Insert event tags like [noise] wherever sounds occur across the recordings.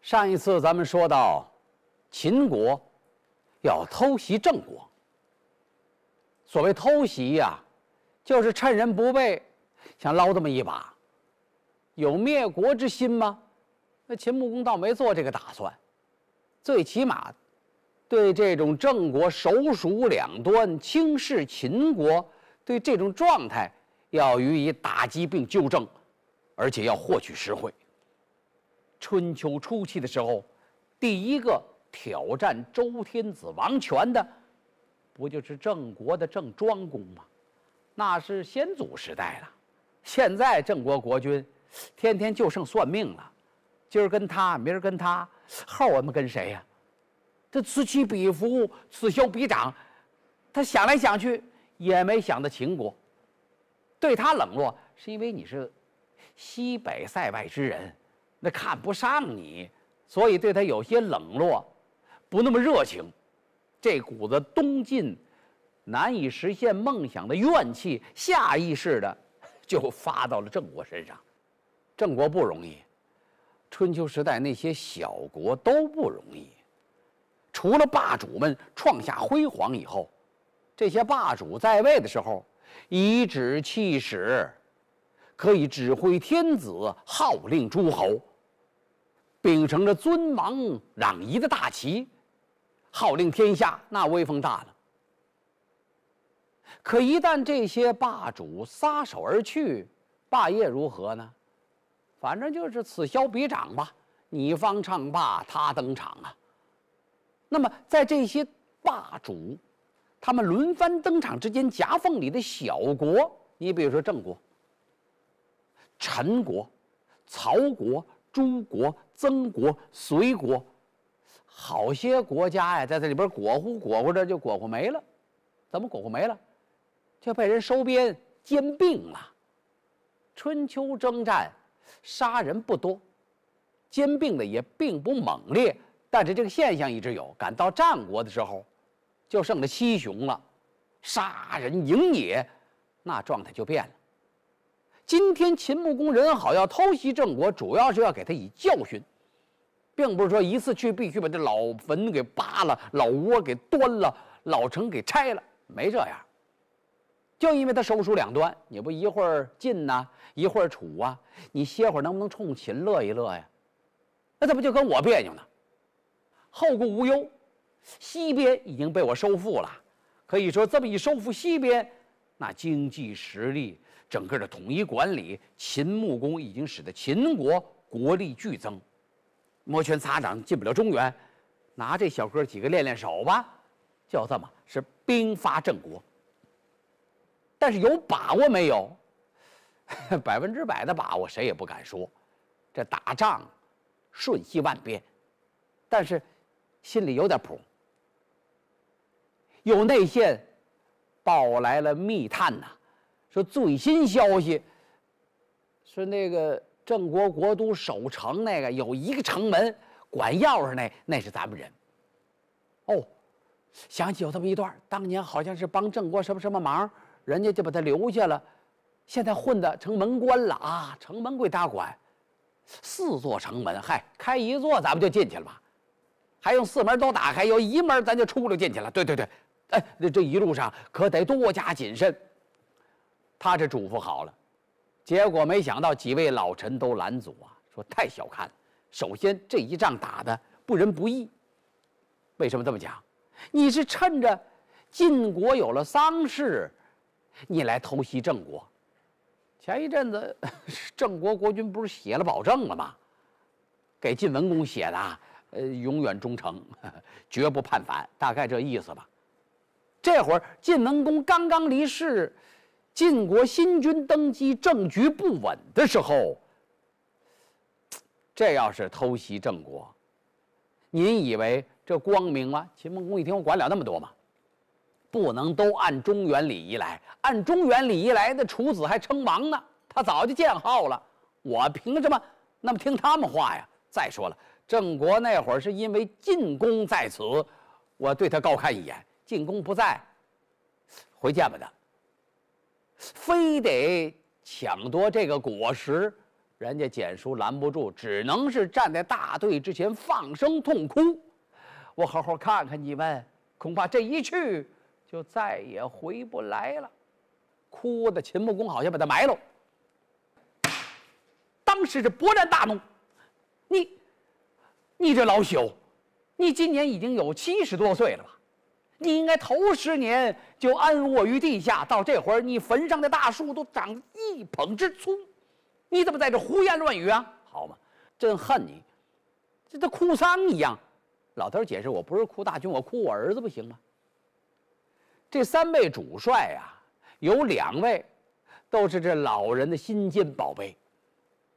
上一次咱们说到，秦国要偷袭郑国。所谓偷袭呀，就是趁人不备，想捞这么一把。有灭国之心吗？那秦穆公倒没做这个打算，最起码。对这种郑国首鼠两端、轻视秦国，对这种状态要予以打击并纠正，而且要获取实惠。春秋初期的时候，第一个挑战周天子王权的，不就是郑国的郑庄公吗？那是先祖时代了。现在郑国国君，天天就剩算命了。今儿跟他，明儿跟他，后我们跟谁呀？这此起彼伏，此消彼长，他想来想去也没想到秦国，对他冷落是因为你是西北塞外之人，那看不上你，所以对他有些冷落，不那么热情。这股子东晋难以实现梦想的怨气，下意识的 [laughs] 就发到了郑国身上。郑国不容易，春秋时代那些小国都不容易。除了霸主们创下辉煌以后，这些霸主在位的时候，颐指气使，可以指挥天子，号令诸侯。秉承着尊王攘夷的大旗，号令天下，那威风大了。可一旦这些霸主撒手而去，霸业如何呢？反正就是此消彼长吧，你方唱罢他登场啊。那么，在这些霸主，他们轮番登场之间夹缝里的小国，你比如说郑国、陈国、曹国、诸国、曾国、隋国，好些国家呀，在这里边裹乎裹乎着就裹乎没了。怎么裹乎没了？就被人收编兼并了。春秋征战，杀人不多，兼并的也并不猛烈。但是这个现象一直有，赶到战国的时候，就剩了七雄了，杀人盈野，那状态就变了。今天秦穆公人好要偷袭郑国，主要是要给他以教训，并不是说一次去必须把这老坟给扒了，老窝给端了，老城给拆了，没这样。就因为他手鼠两端，你不一会儿晋呐，一会儿楚啊，你歇会儿能不能冲秦乐一乐呀？那怎么就跟我别扭呢？后顾无忧，西边已经被我收复了，可以说这么一收复西边，那经济实力、整个的统一管理，秦穆公已经使得秦国国力剧增，摩拳擦掌进不了中原，拿这小哥几个练练手吧，就这么是兵发郑国，但是有把握没有？[laughs] 百分之百的把握谁也不敢说，这打仗瞬息万变，但是。心里有点谱，有内线报来了密探呐，说最新消息，说那个郑国国都守城那个有一个城门管钥匙，那那是咱们人。哦，想起有这么一段，当年好像是帮郑国什么什么忙，人家就把他留下了，现在混的成门官了啊，城门归他管，四座城门，嗨，开一座咱们就进去了吧。还用四门都打开，有一门咱就出溜进去了。对对对，哎，这这一路上可得多加谨慎。他这嘱咐好了，结果没想到几位老臣都拦阻啊，说太小看了。首先这一仗打的不仁不义，为什么这么讲？你是趁着晋国有了丧事，你来偷袭郑国。前一阵子 [laughs] 郑国国君不是写了保证了吗？给晋文公写的。呃，永远忠诚，[laughs] 绝不叛反，大概这意思吧。这会儿晋文公刚刚离世，晋国新君登基，政局不稳的时候，这要是偷袭郑国，您以为这光明吗？秦穆公一听，我管了那么多吗？不能都按中原礼仪来，按中原礼仪来，那楚子还称王呢，他早就建号了，我凭什么那么听他们话呀？再说了。郑国那会儿是因为晋公在此，我对他高看一眼。晋公不在，回见吧他。非得抢夺这个果实，人家简叔拦不住，只能是站在大队之前放声痛哭。我好好看看你们，恐怕这一去就再也回不来了。哭的秦穆公好像把他埋了，当时是勃然大怒，你。你这老朽，你今年已经有七十多岁了吧？你应该头十年就安卧于地下，到这会儿你坟上的大树都长得一捧之粗，你怎么在这胡言乱语啊？好嘛，朕恨你，这都哭丧一样。老头解释：我不是哭大军，我哭我儿子不行吗？这三位主帅啊，有两位，都是这老人的心尖宝贝。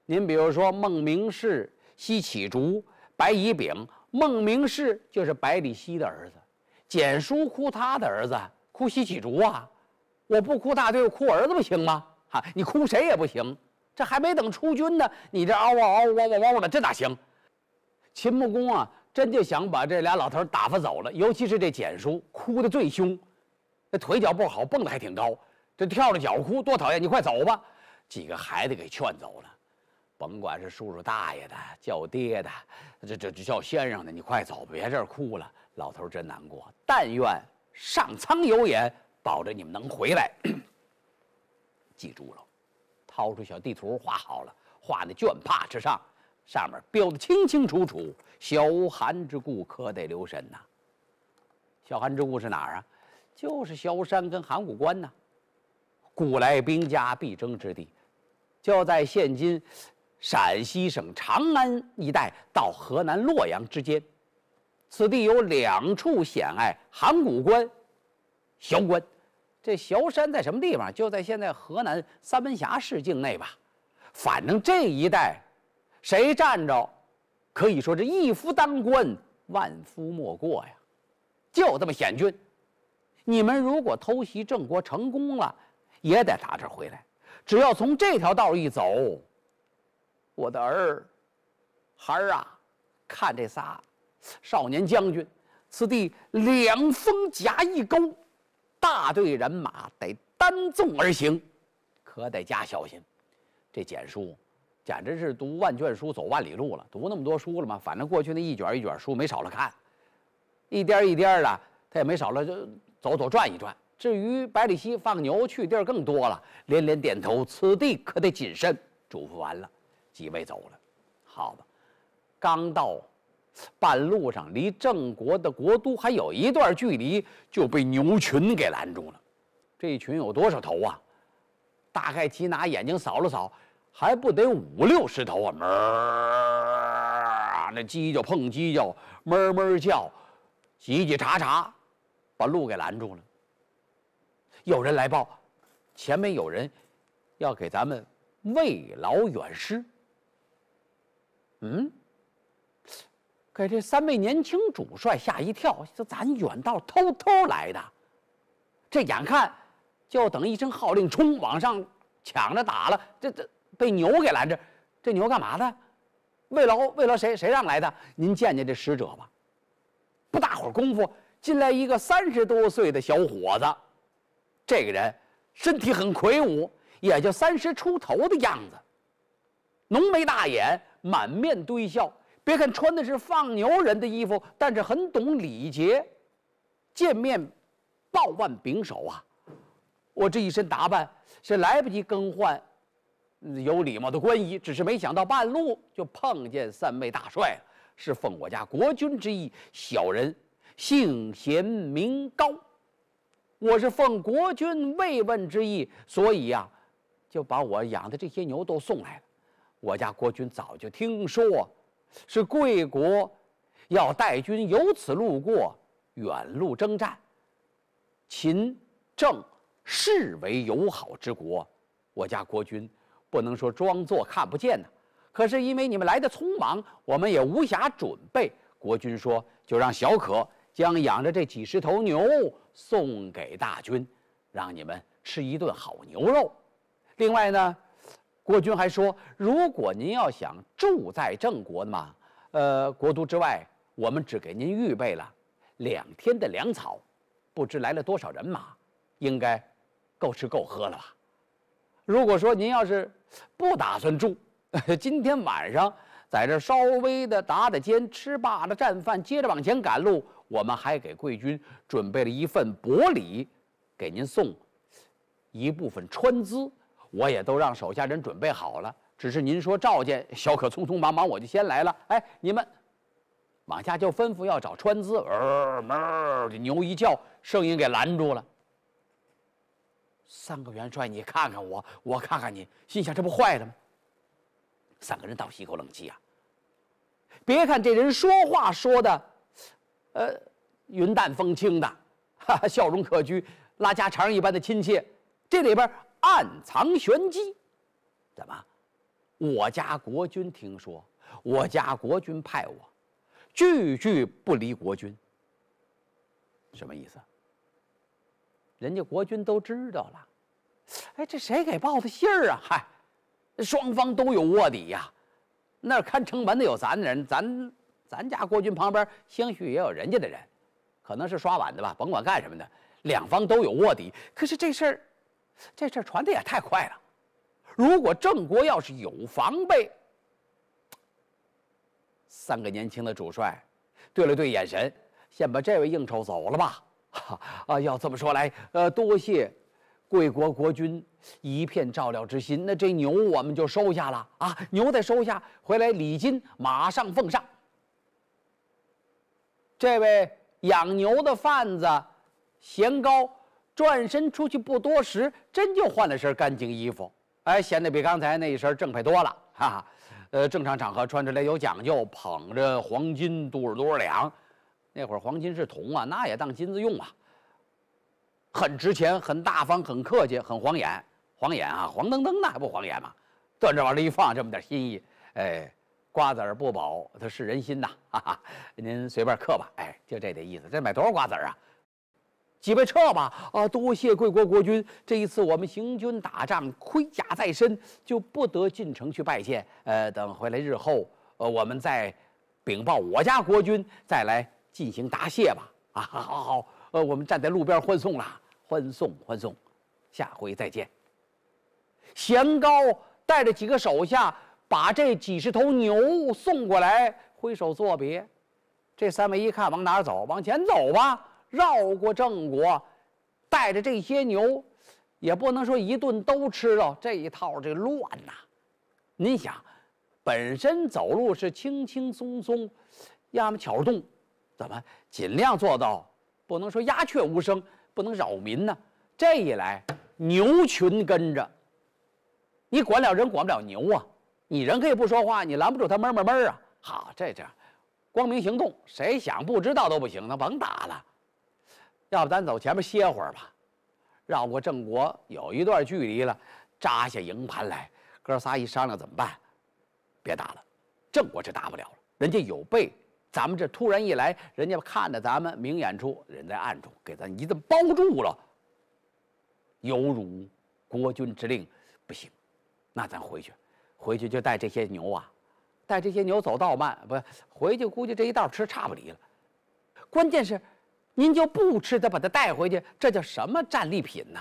您比如说孟明视、西启竹。白乙丙、孟明视就是百里奚的儿子，蹇叔哭他的儿子，哭西起竹啊！我不哭大，我哭儿子不行吗？哈！你哭谁也不行，这还没等出军呢，你这嗷嗷嗷嗷嗷嗷的，这哪行？秦穆公啊，真就想把这俩老头打发走了，尤其是这蹇叔哭的最凶，那腿脚不好，蹦的还挺高，这跳着脚哭多讨厌！你快走吧，几个孩子给劝走了。甭管是叔叔、大爷的，叫爹的，这这叫先生的，你快走别这儿哭了，老头真难过。但愿上苍有眼，保着你们能回来。记住了，掏出小地图，画好了，画那卷帕之上，上面标的清清楚楚。小寒之故，可得留神呐。小寒之故是哪儿啊？就是萧山跟函谷关呐，古来兵家必争之地，就在现今。陕西省长安一带到河南洛阳之间，此地有两处险隘：函谷关、萧关。这萧山在什么地方？就在现在河南三门峡市境内吧。反正这一带，谁占着，可以说是一夫当关，万夫莫过呀。就这么险峻。你们如果偷袭郑国成功了，也得打这回来。只要从这条道一走。我的儿，孩儿啊，看这仨少年将军，此地两峰夹一沟，大队人马得单纵而行，可得加小心。这简书，简直是读万卷书走万里路了，读那么多书了吗？反正过去那一卷一卷书没少了看，一颠一颠的他也没少了就走走转一转。至于百里奚放牛去地儿更多了，连连点头，此地可得谨慎。嘱咐完了。几位走了，好吧，刚到半路上，离郑国的国都还有一段距离，就被牛群给拦住了。这一群有多少头啊？大概齐拿眼睛扫了扫，还不得五六十头啊！哞儿，那鸡叫，碰鸡叫，哞哞叫，叽叽喳喳，把路给拦住了。有人来报，前面有人要给咱们慰劳远师。嗯，给这三位年轻主帅吓一跳，这咱远道偷偷来的，这眼看就等一声号令冲往上抢着打了，这这被牛给拦着，这牛干嘛的？为了为了谁？谁让来的？您见见这使者吧。不大会儿功夫，进来一个三十多岁的小伙子，这个人身体很魁梧，也就三十出头的样子，浓眉大眼。满面堆笑，别看穿的是放牛人的衣服，但是很懂礼节。见面抱腕、拱手啊！我这一身打扮是来不及更换有礼貌的官衣，只是没想到半路就碰见三位大帅了。是奉我家国君之意，小人姓贤名高，我是奉国君慰问之意，所以呀，就把我养的这些牛都送来了。我家国君早就听说，是贵国要带军由此路过，远路征战，秦郑视为友好之国，我家国君不能说装作看不见呢。可是因为你们来的匆忙，我们也无暇准备。国君说，就让小可将养着这几十头牛送给大军，让你们吃一顿好牛肉。另外呢。国君还说，如果您要想住在郑国呢嘛，呃，国都之外，我们只给您预备了两天的粮草，不知来了多少人马，应该够吃够喝了吧？如果说您要是不打算住，[laughs] 今天晚上在这稍微的打打尖，吃罢了战饭，接着往前赶路，我们还给贵军准备了一份薄礼，给您送一部分川资。我也都让手下人准备好了，只是您说召见小可，匆匆忙忙我就先来了。哎，你们，往下就吩咐要找川资。哞！这牛一叫，声音给拦住了。三个元帅，你看看我，我看看你，心想这不坏了吗？三个人倒吸一口冷气啊！别看这人说话说的，呃，云淡风轻的，哈哈，笑容可掬，拉家常一般的亲切，这里边。暗藏玄机，怎么？我家国君听说，我家国君派我，句句不离国君，什么意思？人家国君都知道了，哎，这谁给报的信儿啊？嗨，双方都有卧底呀，那看城门的有咱的人，咱咱家国君旁边兴许也有人家的人，可能是刷碗的吧，甭管干什么的，两方都有卧底。可是这事儿。这事传的也太快了。如果郑国要是有防备，三个年轻的主帅对了对眼神，先把这位应酬走了吧。啊，要这么说来，呃，多谢贵国国君一片照料之心，那这牛我们就收下了啊。牛得收下，回来礼金马上奉上。这位养牛的贩子，嫌高。转身出去不多时，真就换了身干净衣服，哎，显得比刚才那一身正派多了哈。哈。呃，正常场合穿出来有讲究，捧着黄金多少多少两，那会儿黄金是铜啊，那也当金子用啊，很值钱，很大方，很客气，很晃眼，晃眼啊，黄澄澄那还不晃眼吗？端着往里一放，这么点心意，哎，瓜子儿不保，它是人心呐，哈哈，您随便刻吧，哎，就这点意思，这买多少瓜子儿啊？几位撤吧！啊，多谢贵国国君。这一次我们行军打仗，盔甲在身，就不得进城去拜见。呃，等回来日后，呃，我们再禀报我家国君，再来进行答谢吧。啊，好好，呃，我们站在路边欢送了，欢送欢送，下回再见。贤高带着几个手下，把这几十头牛送过来，挥手作别。这三位一看往哪走？往前走吧。绕过郑国，带着这些牛，也不能说一顿都吃了。这一套这乱呐！您想，本身走路是轻轻松松，要么巧动，怎么尽量做到不能说鸦雀无声，不能扰民呢？这一来，牛群跟着，你管了人管不了牛啊！你人可以不说话，你拦不住他哞哞哞啊！好，这这，光明行动，谁想不知道都不行，那甭打了。要不咱走前面歇会儿吧，绕过郑国有一段距离了，扎下营盘来。哥仨一商量，怎么办？别打了，郑国这打不了了，人家有备，咱们这突然一来，人家看着咱们明眼处，人在暗处，给咱一顿包住了。有辱国君之令，不行，那咱回去，回去就带这些牛啊，带这些牛走道慢，不回去估计这一道吃差不离了。关键是。您就不吃他，把他带回去，这叫什么战利品呢？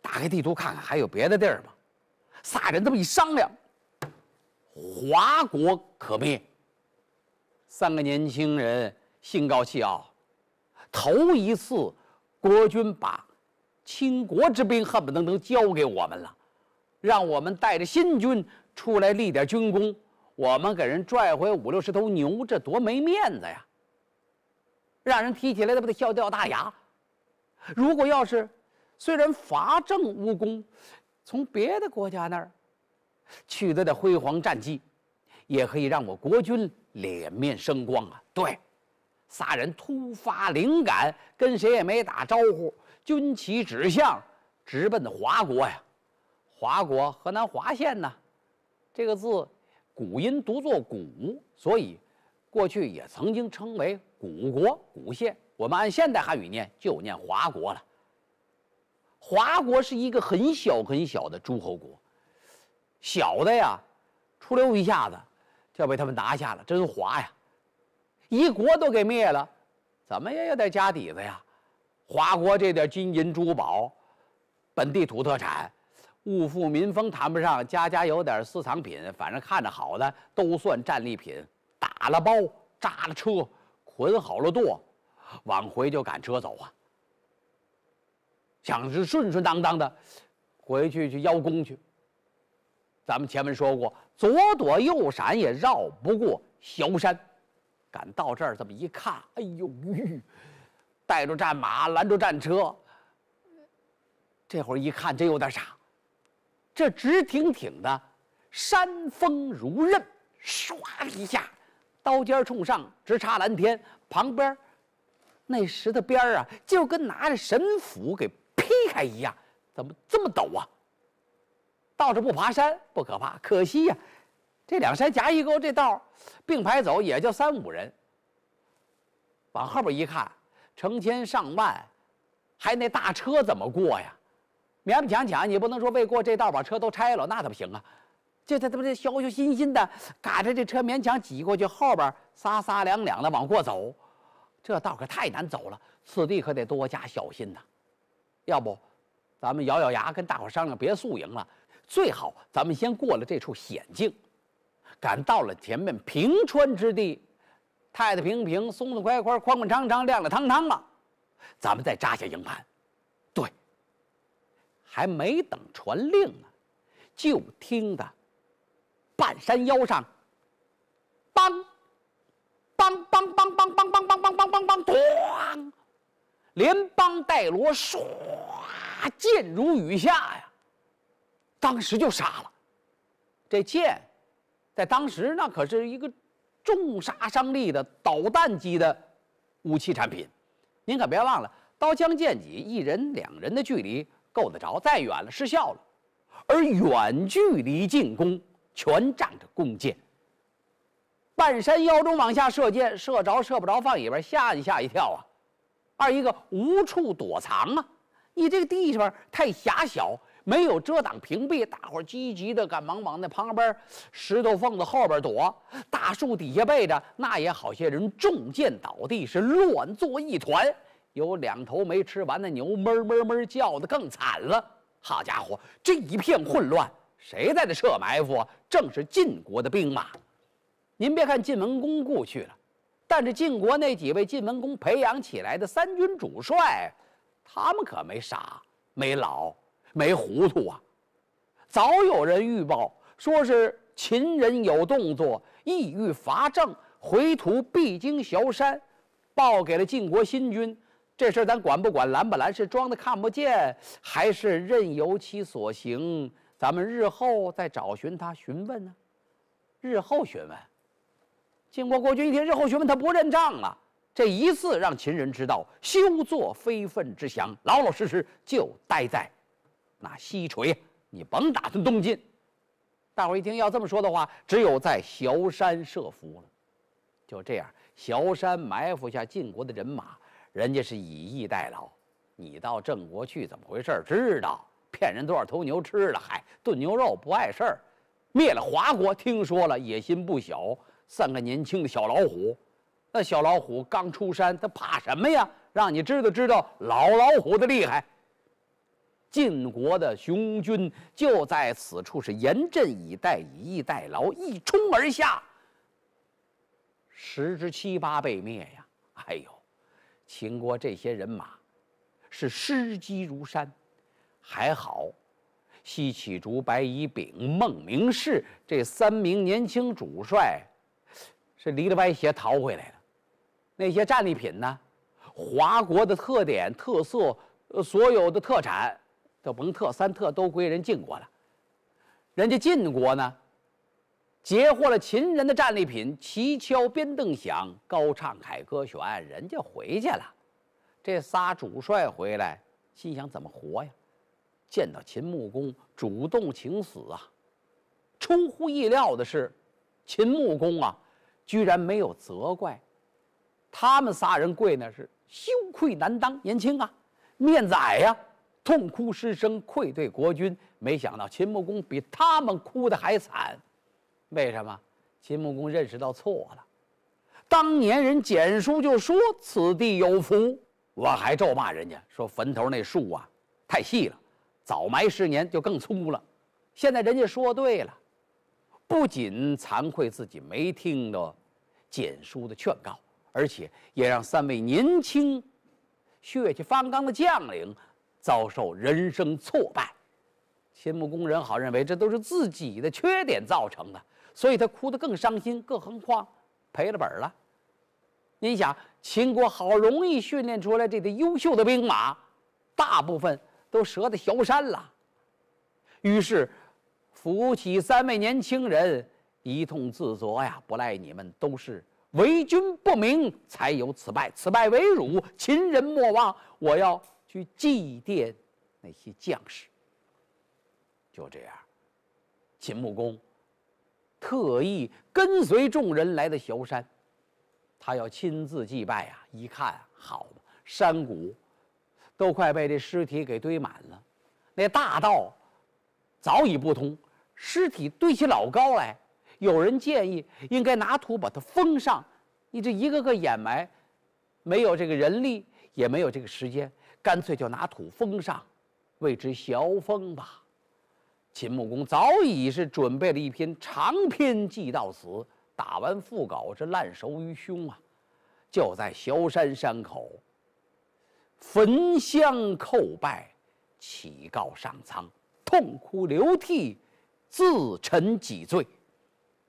打开地图看看，还有别的地儿吗？仨人这么一商量，华国可灭。三个年轻人心高气傲，头一次，国军把清国之兵恨不能能交给我们了，让我们带着新军出来立点军功，我们给人拽回五六十头牛，这多没面子呀！让人提起来都不得笑掉大牙。如果要是，虽然伐郑无功，从别的国家那儿取得的辉煌战绩，也可以让我国军脸面生光啊！对，仨人突发灵感，跟谁也没打招呼，军旗指向，直奔华国呀！华国河南华县呢？这个字古音读作“古”，所以。过去也曾经称为古国、古县，我们按现代汉语念就念华国了。华国是一个很小很小的诸侯国，小的呀，出溜一下子就被他们拿下了。真华呀，一国都给灭了，怎么也有点家底子呀？华国这点金银珠宝、本地土特产、物富民丰谈不上，家家有点私藏品，反正看着好的都算战利品。打了包，扎了车，捆好了舵，往回就赶车走啊！想是顺顺当当的回去去邀功去。咱们前面说过，左躲右闪也绕不过萧山，赶到这儿，这么一看，哎呦，带着战马，拦着战车，这会儿一看，真有点傻。这直挺挺的山峰如刃，唰一下。刀尖冲上，直插蓝天。旁边那石头边儿啊，就跟拿着神斧给劈开一样。怎么这么陡啊？倒是不爬山不可怕，可惜呀，这两山夹一沟，这道并排走也就三五人。往后边一看，成千上万，还那大车怎么过呀？勉勉强强，你不能说为过这道把车都拆了，那怎么行啊？就他他妈这小心心的，赶着这车勉强挤过去，后边仨仨两两的往过走，这道可太难走了，此地可得多加小心呐！要不，咱们咬咬牙跟大伙商量，别宿营了，最好咱们先过了这处险境，赶到了前面平川之地，太太平平、松松快快、宽宽长长、亮亮堂堂了，咱们再扎下营盘。对，还没等传令呢，就听的。半山腰上，梆梆梆梆梆梆梆梆梆梆梆，咣！连梆带锣，唰，箭如雨下呀！当时就傻了。这箭，在当时那可是一个重杀伤力的导弹级的武器产品。您可别忘了，刀枪剑戟，一人两人的距离够得着，再远了失效了。而远距离进攻。全仗着弓箭，半山腰中往下射箭，射着射不着，放里边吓你吓一跳啊！二一个无处躲藏啊，你这个地方太狭小，没有遮挡屏蔽，大伙儿积极的赶忙往那旁边石头缝子后边躲，大树底下背着，那也好些人中箭倒地，是乱作一团。有两头没吃完的牛哞哞哞叫的更惨了，好家伙，这一片混乱。谁在这设埋伏？正是晋国的兵马。您别看晋文公故去了，但是晋国那几位晋文公培养起来的三军主帅，他们可没傻、没老、没糊涂啊。早有人预报，说是秦人有动作，意欲伐郑，回途必经崤山，报给了晋国新军。这事儿咱管不管、拦不拦，是装的看不见，还是任由其所行？咱们日后再找寻他询问呢，日后询问。晋国国君一听日后询问，他不认账了。这一次让秦人知道，休作非分之想，老老实实就待在那西陲，你甭打算东进。大伙儿一听要这么说的话，只有在崤山设伏了。就这样，崤山埋伏下晋国的人马，人家是以逸待劳。你到郑国去，怎么回事？知道。骗人多少头牛吃了？嗨，炖牛肉不碍事儿。灭了华国，听说了，野心不小。三个年轻的小老虎，那小老虎刚出山，他怕什么呀？让你知道知道老老虎的厉害。晋国的雄军就在此处，是严阵以待，以逸待劳，一冲而下，十之七八被灭呀！哎呦，秦国这些人马是尸积如山。还好，西起竹、白乙丙、孟明视这三名年轻主帅是离了歪斜逃回来的。那些战利品呢？华国的特点、特色，呃，所有的特产都甭特三特都归人晋国了。人家晋国呢，截获了秦人的战利品，齐敲边凳响，高唱凯歌旋，人家回去了。这仨主帅回来，心想怎么活呀？见到秦穆公主动请死啊，出乎意料的是，秦穆公啊，居然没有责怪。他们仨人跪那是羞愧难当，年轻啊，面子矮呀，痛哭失声，愧对国君。没想到秦穆公比他们哭的还惨，为什么？秦穆公认识到错了。当年人简书就说此地有福，我还咒骂人家说坟头那树啊太细了。早埋十年就更粗了，现在人家说对了，不仅惭愧自己没听到简叔的劝告，而且也让三位年轻、血气方刚的将领遭受人生挫败。秦穆公人好认为这都是自己的缺点造成的，所以他哭得更伤心，更横况赔了本了。你想，秦国好容易训练出来这的优秀的兵马，大部分……都折在萧山了，于是扶起三位年轻人，一通自责呀，不赖你们，都是为君不明，才有此败，此败为辱，秦人莫忘。我要去祭奠那些将士。就这样，秦穆公特意跟随众人来到萧山，他要亲自祭拜呀。一看，好，山谷。都快被这尸体给堆满了，那大道早已不通，尸体堆起老高来。有人建议应该拿土把它封上，你这一个个掩埋，没有这个人力，也没有这个时间，干脆就拿土封上，谓之“萧封”吧。秦穆公早已是准备了一篇长篇记到词，打完腹稿，这烂熟于胸啊，就在萧山山口。焚香叩拜，乞告上苍，痛哭流涕，自陈己罪。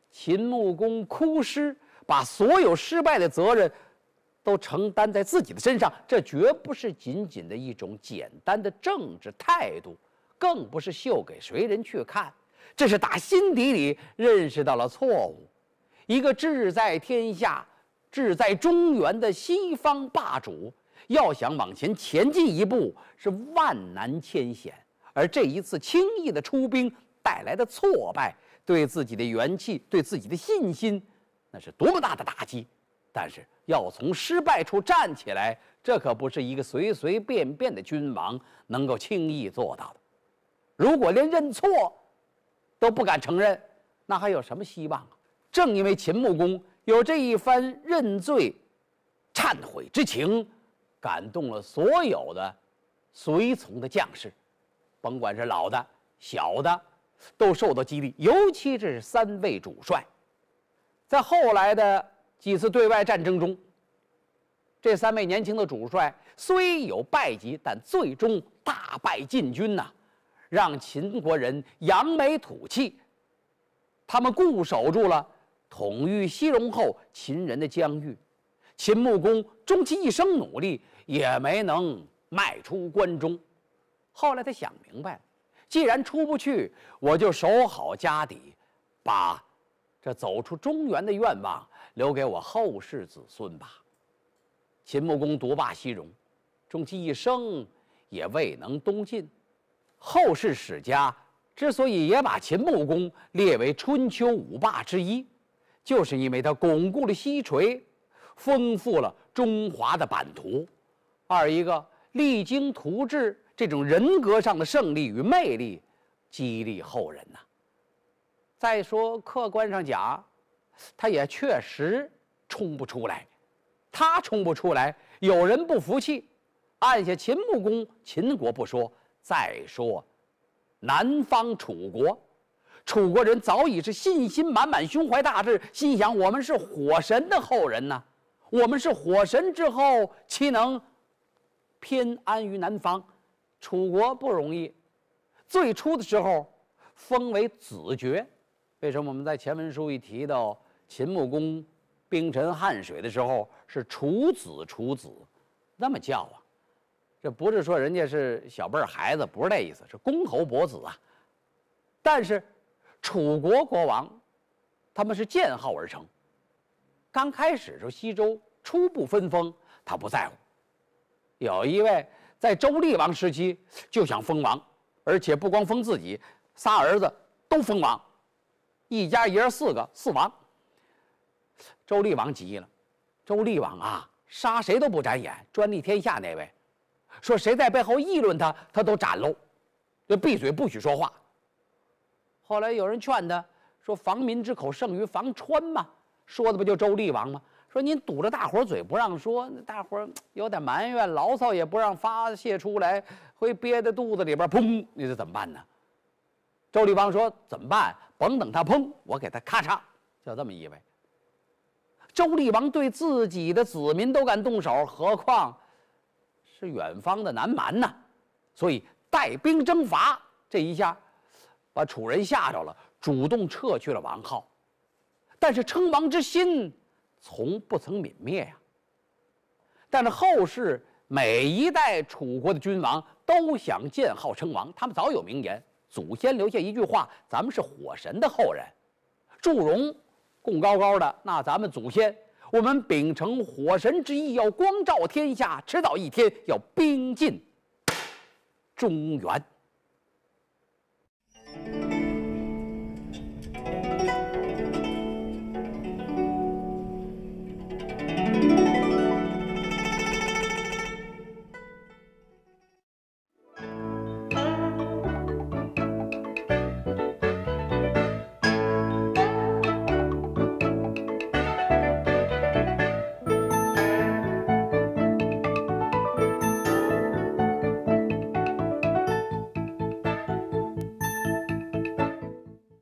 秦穆公哭师，把所有失败的责任都承担在自己的身上，这绝不是仅仅的一种简单的政治态度，更不是秀给谁人去看，这是打心底里认识到了错误。一个志在天下、志在中原的西方霸主。要想往前前进一步，是万难千险。而这一次轻易的出兵带来的挫败，对自己的元气、对自己的信心，那是多么大的打击！但是要从失败处站起来，这可不是一个随随便便的君王能够轻易做到的。如果连认错都不敢承认，那还有什么希望？正因为秦穆公有这一番认罪、忏悔之情。感动了所有的随从的将士，甭管是老的、小的，都受到激励。尤其这是三位主帅，在后来的几次对外战争中，这三位年轻的主帅虽有败绩，但最终大败晋军呐，让秦国人扬眉吐气。他们固守住了统御西戎后秦人的疆域，秦穆公终其一生努力。也没能迈出关中，后来他想明白了，既然出不去，我就守好家底，把这走出中原的愿望留给我后世子孙吧。秦穆公独霸西戎，终其一生也未能东进。后世史家之所以也把秦穆公列为春秋五霸之一，就是因为他巩固了西陲，丰富了中华的版图。二一个励精图治这种人格上的胜利与魅力，激励后人呐。再说客观上讲，他也确实冲不出来，他冲不出来，有人不服气，按下秦穆公，秦国不说，再说南方楚国，楚国人早已是信心满满，胸怀大志，心想我们是火神的后人呢，我们是火神之后，岂能？偏安于南方，楚国不容易。最初的时候，封为子爵。为什么我们在前文书一提到秦穆公兵臣汉水的时候是楚子楚子，那么叫啊？这不是说人家是小辈孩子，不是那意思，是公侯伯子啊。但是楚国国王，他们是建号而成。刚开始时候，西周初步分封，他不在乎。有一位在周厉王时期就想封王，而且不光封自己，仨儿子都封王，一家爷儿四个四王。周厉王急了，周厉王啊，杀谁都不眨眼，专立天下那位，说谁在背后议论他，他都斩喽，就闭嘴不许说话。后来有人劝他说：“防民之口，胜于防川嘛。”说的不就周厉王吗？说您堵着大伙嘴不让说，那大伙 [tsk] 有点埋怨牢骚也不让发泄出来，会憋在肚子里边。砰！你说怎么办呢？周厉王说：“怎么办？甭等他砰，我给他咔嚓！”就这么一位。周厉王对自己的子民都敢动手，何况是远方的南蛮呢？所以带兵征伐这一下，把楚人吓着了，主动撤去了王号，但是称王之心。从不曾泯灭呀。但是后世每一代楚国的君王都想建号称王，他们早有名言，祖先留下一句话：“咱们是火神的后人，祝融供高高的，那咱们祖先，我们秉承火神之意，要光照天下，迟早一天要兵进中原。”